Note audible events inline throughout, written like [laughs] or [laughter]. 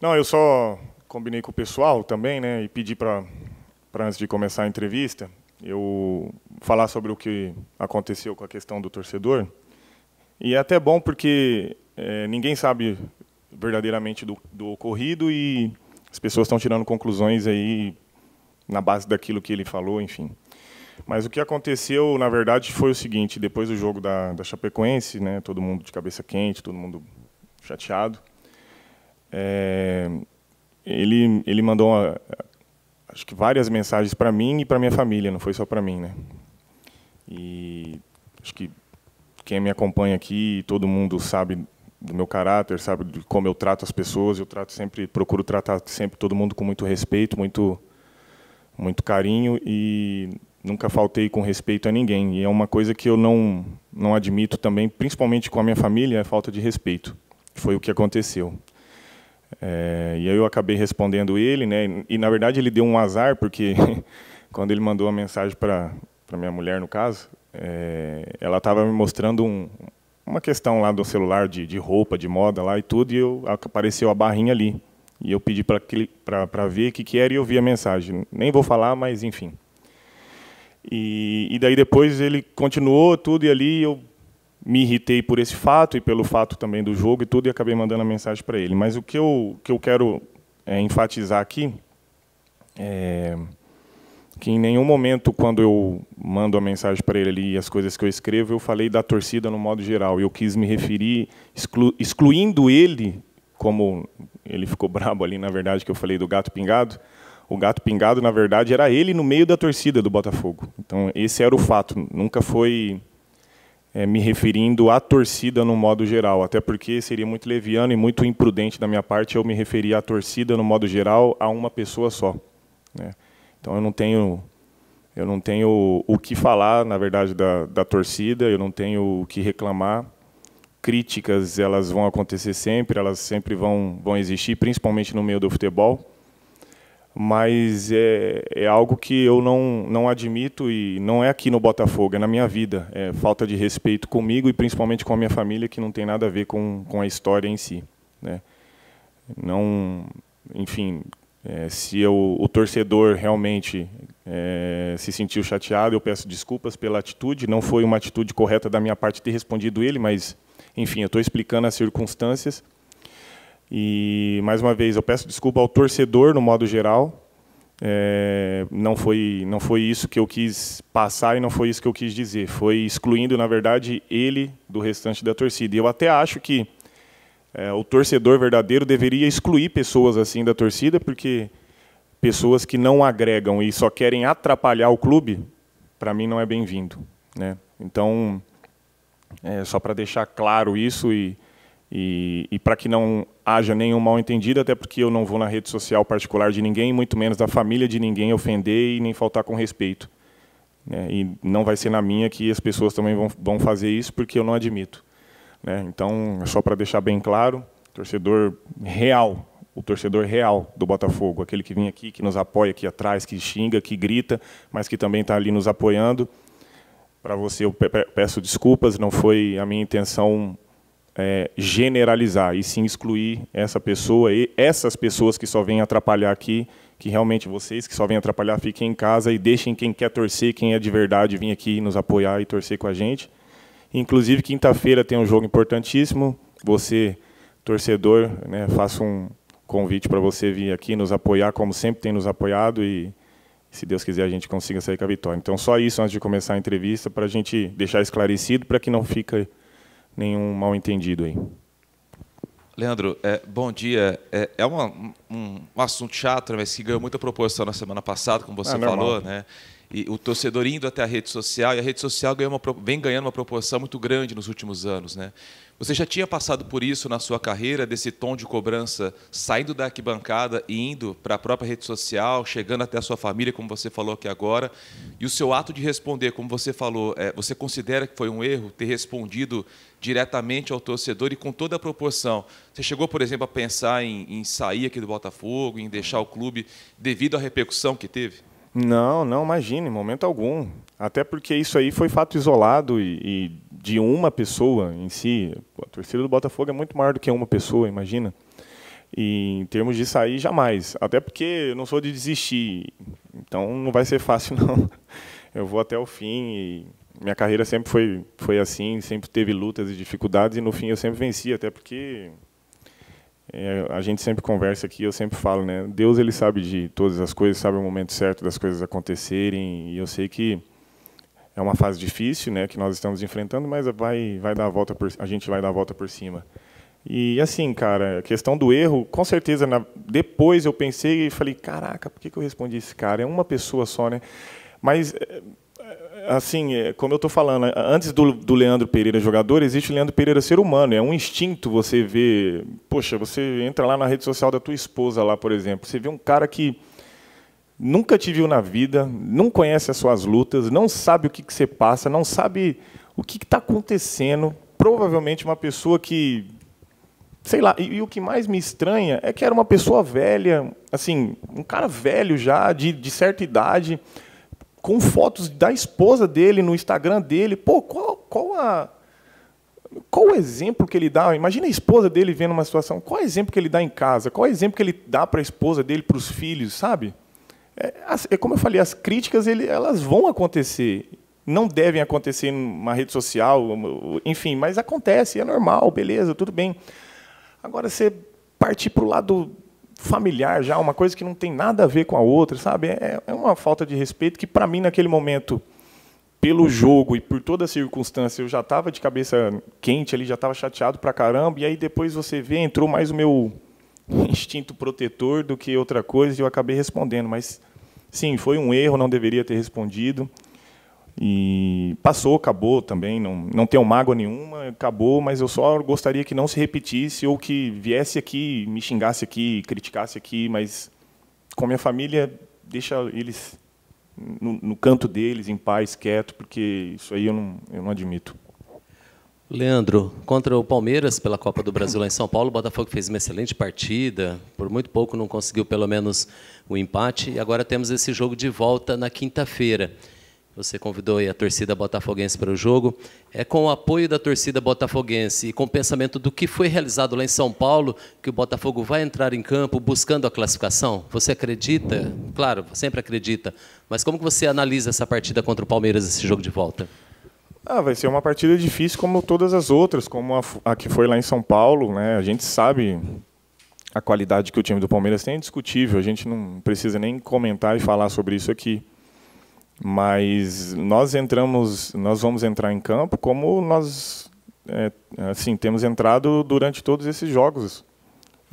Não, eu só combinei com o pessoal também, né, e pedi para antes de começar a entrevista, eu falar sobre o que aconteceu com a questão do torcedor. E é até bom porque é, ninguém sabe verdadeiramente do, do, ocorrido e as pessoas estão tirando conclusões aí na base daquilo que ele falou, enfim. Mas o que aconteceu, na verdade, foi o seguinte: depois do jogo da, da Chapecoense, né, todo mundo de cabeça quente, todo mundo chateado é, ele, ele mandou, uma, acho que várias mensagens para mim e para minha família, não foi só para mim, né? E acho que quem me acompanha aqui, todo mundo sabe do meu caráter, sabe de como eu trato as pessoas. Eu trato sempre, procuro tratar sempre todo mundo com muito respeito, muito, muito carinho e nunca faltei com respeito a ninguém. E é uma coisa que eu não, não admito também, principalmente com a minha família, é falta de respeito. Foi o que aconteceu. É, e aí eu acabei respondendo ele, né? E na verdade ele deu um azar porque [laughs] quando ele mandou a mensagem para para minha mulher no caso, é, ela estava me mostrando um, uma questão lá do celular de, de, roupa, de moda lá e tudo, e eu apareceu a barrinha ali. E eu pedi para ver o que, que era e eu vi a mensagem. Nem vou falar, mas enfim. E, e daí depois ele continuou tudo e ali eu me irritei por esse fato e pelo fato também do jogo e tudo, e acabei mandando a mensagem para ele. Mas o que eu, que eu quero é, enfatizar aqui é que em nenhum momento, quando eu mando a mensagem para ele ali, as coisas que eu escrevo, eu falei da torcida no modo geral. Eu quis me referir, exclu, excluindo ele, como ele ficou [laughs] brabo ali, na verdade, que eu falei do gato pingado. O gato pingado, na verdade, era ele no meio da torcida do Botafogo. Então, esse era o fato. Nunca foi é, me referindo à torcida no modo geral, até porque seria muito leviano e muito imprudente da minha parte eu me referir à torcida no modo geral a uma pessoa só. Né? Então eu não tenho eu não tenho o que falar, na verdade, da, da torcida, eu não tenho o que reclamar. Críticas, elas vão acontecer sempre, elas sempre vão, vão existir, principalmente no meio do futebol mas é, é algo que eu não, não admito e não é aqui no Botafogo, é na minha vida. É falta de respeito comigo e principalmente com a minha família, que não tem nada a ver com, com a história em si. Né? Não, enfim, é, se eu, o torcedor realmente é, se sentiu chateado, eu peço desculpas pela atitude. Não foi uma atitude correta da minha parte ter respondido ele, mas, enfim, eu estou explicando as circunstâncias. E, mais uma vez, eu peço desculpa ao torcedor, no modo geral. É, não, foi, não foi isso que eu quis passar e não foi isso que eu quis dizer. Foi excluindo, na verdade, ele do restante da torcida. E eu até acho que é, o torcedor verdadeiro deveria excluir pessoas assim da torcida, porque pessoas que não agregam e só querem atrapalhar o clube, para mim não é bem-vindo. Né? Então, é, só para deixar claro isso e e, e para que não haja nenhum mal-entendido, até porque eu não vou na rede social particular de ninguém, muito menos da família de ninguém ofender e nem faltar com respeito. Né? E não vai ser na minha que as pessoas também vão, vão fazer isso, porque eu não admito. Né? Então, é só para deixar bem claro, torcedor real, o torcedor real do Botafogo, aquele que vem aqui, que nos apoia aqui atrás, que xinga, que grita, mas que também está ali nos apoiando. Para você, eu peço desculpas, não foi a minha intenção é, generalizar, e sim excluir essa pessoa e essas pessoas que só vêm atrapalhar aqui, que realmente vocês que só vêm atrapalhar fiquem em casa e deixem quem quer torcer, quem é de verdade, vir aqui nos apoiar e torcer com a gente. Inclusive, quinta-feira tem um jogo importantíssimo. Você, torcedor, né, faço um convite para você vir aqui nos apoiar, como sempre tem nos apoiado, e se Deus quiser a gente consiga sair com a vitória. Então, só isso antes de começar a entrevista, para a gente deixar esclarecido, para que não fique nenhum mal entendido aí. Leandro, é, bom dia. É, é uma, um, um, assunto chato, né, mas que ganhou muita proporção na semana passada, como você ah, falou, normal. né? e o torcedor indo até a rede social, e a rede social uma, vem ganhando uma proporção muito grande nos últimos anos. Né? Você já tinha passado por isso na sua carreira, desse tom de cobrança, saindo da arquibancada e indo para a própria rede social, chegando até a sua família, como você falou aqui agora, e o seu ato de responder, como você falou, é, você considera que foi um erro ter respondido diretamente ao torcedor e com toda a proporção? Você chegou, por exemplo, a pensar em, em sair aqui do Botafogo, em deixar o clube devido à repercussão que teve? Não, não, imagine, momento algum. Até porque isso aí foi fato isolado e, e, de uma pessoa em si. A torcida do Botafogo é muito maior do que uma pessoa, imagina. E em termos de sair, jamais. Até porque eu não sou de desistir. Então não vai ser fácil, [laughs] não. Eu vou até o fim minha carreira sempre foi, foi assim, sempre teve lutas e dificuldades e no fim eu sempre venci, até porque é, a gente sempre conversa aqui, eu sempre falo, né? Deus ele sabe de todas as coisas, sabe o momento certo das coisas acontecerem, e eu sei que é uma fase difícil, né, que nós estamos enfrentando, mas vai vai dar a volta por, a gente vai dar a volta por cima. E assim, cara, a questão do erro, com certeza na, depois eu pensei e falei, caraca, por que, que eu respondi esse cara? É uma pessoa só, né? Mas eh, assim, é, como eu estou falando, antes do, do, Leandro Pereira jogador, existe o Leandro Pereira ser humano. É um instinto você ver. Poxa, você entra lá na rede social da tua esposa, lá, por exemplo. Você vê um cara que nunca te viu na vida, não conhece as suas lutas, não sabe o que, que você passa, não sabe o que está acontecendo. Provavelmente uma pessoa que. Sei lá, e, e, o que mais me estranha é que era uma pessoa velha, assim, um cara velho já, de, de certa idade com fotos da esposa dele no Instagram dele. Pô, qual, qual a. Qual o exemplo que ele dá? Imagina a esposa dele vendo uma situação. Qual o exemplo que ele dá em casa? Qual o exemplo que ele dá para a esposa dele, para os filhos, sabe? É, é, como eu falei, as críticas ele, elas vão acontecer. Não devem acontecer em uma rede social, enfim, mas acontece, é normal, beleza, tudo bem. Agora você partir para o lado familiar já, uma coisa que não tem nada a ver com a outra, sabe? É, é uma falta de respeito que, para mim, naquele momento, pelo jogo e por toda a circunstância, eu já estava de cabeça quente ali, já estava chateado pra caramba, e aí depois você vê, entrou mais o meu [laughs] instinto protetor do que outra coisa, e eu acabei respondendo, mas sim, foi um erro, não deveria ter respondido. E passou, acabou também, não, não tenho mágoa nenhuma, acabou, mas eu só gostaria que não se repetisse ou que viesse aqui, me xingasse aqui, criticasse aqui, mas com minha família, deixa eles no, no canto deles, em paz, quieto, porque isso aí eu não, eu não admito. Leandro, contra o Palmeiras pela Copa do Brasil lá em São Paulo, o Botafogo fez uma excelente partida, por muito pouco não conseguiu pelo menos o empate, e agora temos esse jogo de volta na quinta-feira. Você convidou a torcida botafoguense para o jogo. É com o apoio da torcida botafoguense e com o pensamento do que foi realizado lá em São Paulo que o Botafogo vai entrar em campo buscando a classificação? Você acredita? Claro, sempre acredita. Mas como que você analisa essa partida contra o Palmeiras, esse jogo de volta? Ah, vai ser uma partida difícil como todas as outras, como a, a que foi lá em São Paulo. Né? A gente sabe a qualidade que o time do Palmeiras tem é indiscutível. A gente não precisa nem comentar e falar sobre isso aqui. Mas nós entramos, nós vamos entrar em campo como nós é, assim temos entrado durante todos esses jogos,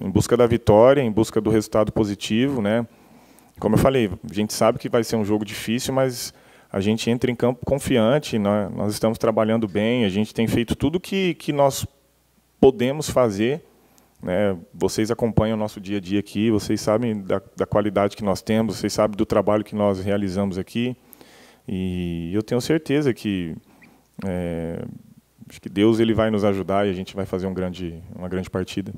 em busca da vitória, em busca do resultado positivo, né? Como eu falei, a gente sabe que vai ser um jogo difícil, mas a gente entra em campo confiante, né? nós estamos trabalhando bem, a gente tem feito tudo que, que nós podemos fazer. Né? Vocês acompanham o nosso dia a dia aqui, vocês sabem da, da qualidade que nós temos, vocês sabem do trabalho que nós realizamos aqui. E eu tenho certeza que é, acho que Deus ele vai nos ajudar e a gente vai fazer um grande, uma grande partida.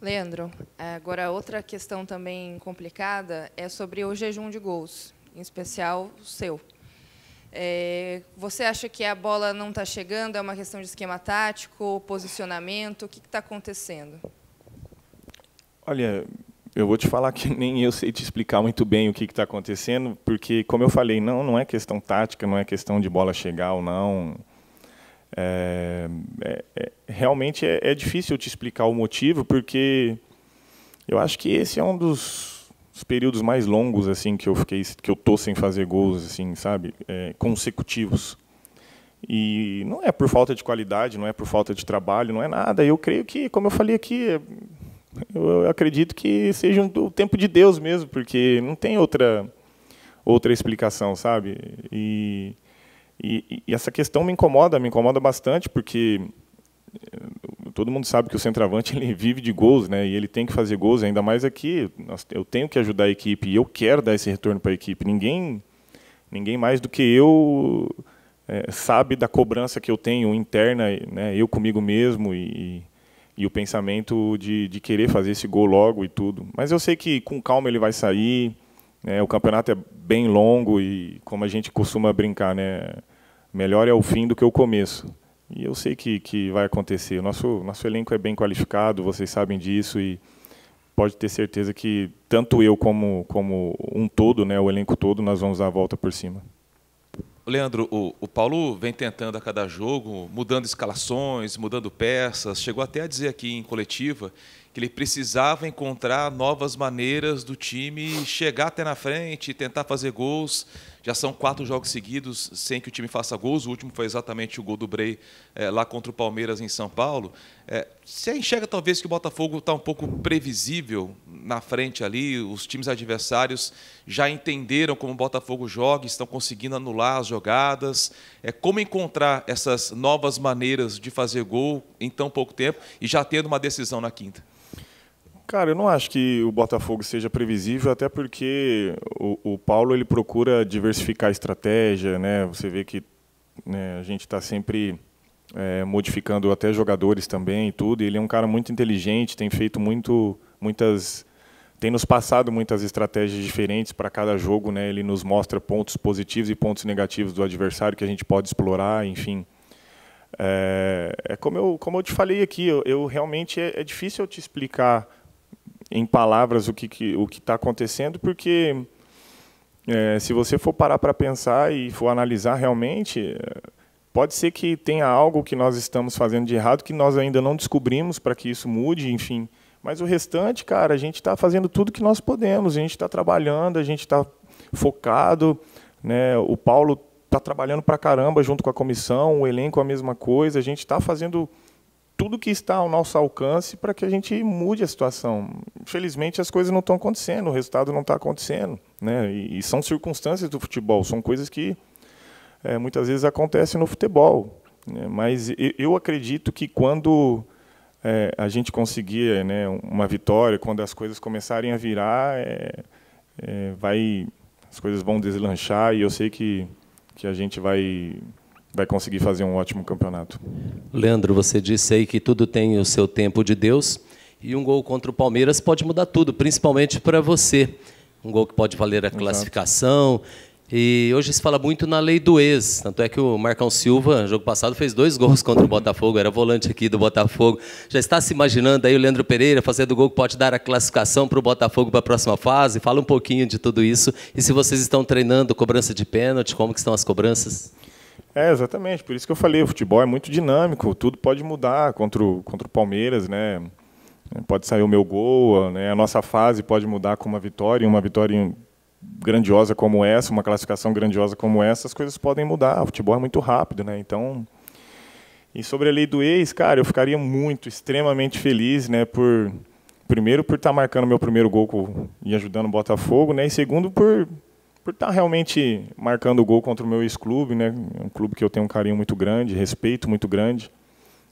Leandro, agora outra questão também complicada é sobre o jejum de gols, em especial o seu. É, você acha que a bola não está chegando? É uma questão de esquema tático, posicionamento? O que está acontecendo? Olha, eu vou te falar que [laughs] nem eu sei te explicar muito bem o que está acontecendo, porque, como eu falei, não, não é questão tática, não é questão de bola chegar ou não. É, é, é, realmente é, é difícil te explicar o motivo, porque eu acho que esse é um dos períodos mais longos assim que eu fiquei que eu tô sem fazer gols assim sabe é, consecutivos e não é por falta de qualidade não é por falta de trabalho não é nada eu creio que como eu falei aqui eu acredito que seja o tempo de Deus mesmo, porque não tem outra outra explicação, sabe? E, e, e essa questão me incomoda, me incomoda bastante, porque eh, todo mundo sabe que o centroavante [laughs] ele vive de gols, né? E ele tem que fazer gols, ainda mais aqui. Eu tenho que ajudar a equipe e eu quero dar esse retorno para a equipe. Ninguém, ninguém mais do que eu é, sabe da cobrança que eu tenho interna, né? Eu comigo mesmo e, e o pensamento de, de querer fazer esse gol logo e tudo. Mas eu sei que com calma ele vai sair. Né? O campeonato é bem longo e, como a gente costuma brincar, né? melhor é o fim do que o começo. E eu sei que, que vai acontecer. O nosso, nosso elenco é bem qualificado, vocês sabem disso e pode ter certeza que tanto eu como, como um todo, né, o elenco todo, nós vamos dar a volta por cima. Leandro, o, o, Paulo vem tentando a cada jogo, mudando escalações, mudando peças. Chegou até a dizer aqui em coletiva que ele precisava encontrar novas maneiras do time chegar até na frente, tentar fazer gols. Já são quatro jogos seguidos sem que o time faça gols. O último foi exatamente o gol do Bray é, lá contra o Palmeiras em São Paulo. É, você enxerga talvez que o Botafogo está um pouco previsível na frente ali. Os times adversários já entenderam como o Botafogo joga, estão conseguindo anular as jogadas. É, como encontrar essas novas maneiras de fazer gol em tão pouco tempo e já tendo uma decisão na quinta? Cara, eu não acho que o Botafogo seja previsível, até porque o, o Paulo ele procura diversificar a estratégia, né? Você vê que né, a gente está sempre é, modificando até jogadores também e tudo. E ele é um cara muito inteligente, tem feito muito, muitas, tem nos passado muitas estratégias diferentes para cada jogo, né? Ele nos mostra pontos positivos e pontos negativos do adversário que a gente pode explorar, enfim. É, é como eu, como eu te falei aqui, eu, eu realmente é, é difícil eu te explicar em palavras o que, que o que está acontecendo, porque é, se você for parar para pensar e for analisar realmente, é, pode ser que tenha algo que nós estamos fazendo de errado que nós ainda não descobrimos para que isso mude, enfim. Mas o restante, cara, a gente está fazendo tudo que nós podemos, a gente está trabalhando, a gente está focado. Né? O Paulo está trabalhando para caramba junto com a comissão, o elenco a mesma coisa, a gente está fazendo tudo que está ao nosso alcance para que a gente mude a situação. Infelizmente, as coisas não estão acontecendo, o resultado não está acontecendo. Né? E, e, são circunstâncias do futebol, são coisas que é, muitas vezes acontecem no futebol. Né? Mas eu, eu, acredito que quando é, a gente conseguir né, uma vitória, quando as coisas começarem a virar, é, é vai, as coisas vão deslanchar e eu sei que, que a gente vai vai conseguir fazer um ótimo campeonato. Leandro, você disse aí que tudo tem o seu tempo de Deus e um gol contra o Palmeiras pode mudar tudo, principalmente para você. Um gol que pode valer a Exato. classificação. E hoje se fala muito na lei do ex. Tanto é que o Marcão Silva, no jogo passado, fez dois gols contra o Botafogo, era volante aqui do Botafogo. Já está se imaginando aí o Leandro Pereira fazendo gol que pode dar a classificação para o Botafogo para a próxima fase? Fala um pouquinho de tudo isso. E se vocês estão treinando cobrança de pênalti, como que estão as cobranças? É, exatamente. Por isso que eu falei, o futebol é muito dinâmico, tudo pode mudar contra o, contra o Palmeiras, né? Pode sair o meu gol, né? a nossa fase pode mudar com uma vitória, uma vitória grandiosa como essa, uma classificação grandiosa como essa, as coisas podem mudar. O futebol é muito rápido, né? Então. E sobre a lei do ex, cara, eu ficaria muito, extremamente feliz, né? Por primeiro por estar tá marcando meu primeiro gol e ajudando o Botafogo, né? E segundo por por estar tá realmente marcando o gol contra o meu ex-clube, né? É um clube que eu tenho um carinho muito grande, respeito muito grande.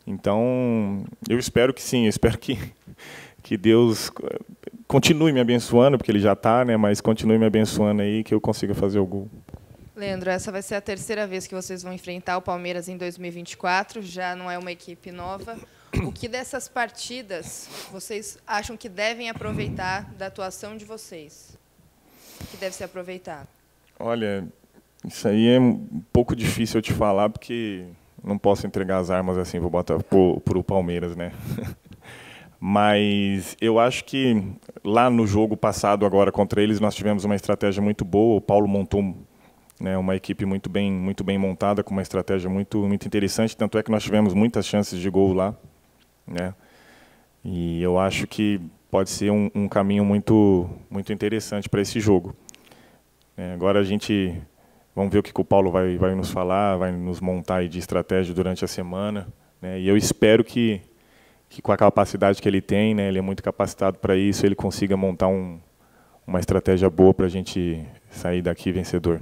Então, eu espero que sim, eu espero que [laughs] que Deus continue me abençoando, porque ele já está, né? Mas continue me abençoando aí que eu consiga fazer o gol. Leandro, essa vai ser a terceira vez que vocês vão enfrentar o Palmeiras em 2024, já não é uma equipe nova. O que dessas partidas vocês acham que devem aproveitar da atuação de vocês? que deve ser aproveitado? Olha, isso aí é um pouco difícil eu te falar, porque não posso entregar as armas assim, vou botar para o Palmeiras, né? [laughs] Mas eu acho que lá no jogo passado, agora contra eles, nós tivemos uma estratégia muito boa. O Paulo montou né, uma equipe muito bem, muito bem montada, com uma estratégia muito, muito interessante. Tanto é que nós tivemos muitas chances de gol lá. Né? E eu acho que pode ser um, um caminho muito, muito interessante para esse jogo. É, agora a gente vamos ver o que, que o Paulo vai, vai nos falar, vai nos montar de estratégia durante a semana. Né? E eu espero que, que com a capacidade que ele tem, né, ele é muito capacitado para isso, ele consiga montar um, uma estratégia boa para a gente sair daqui vencedor.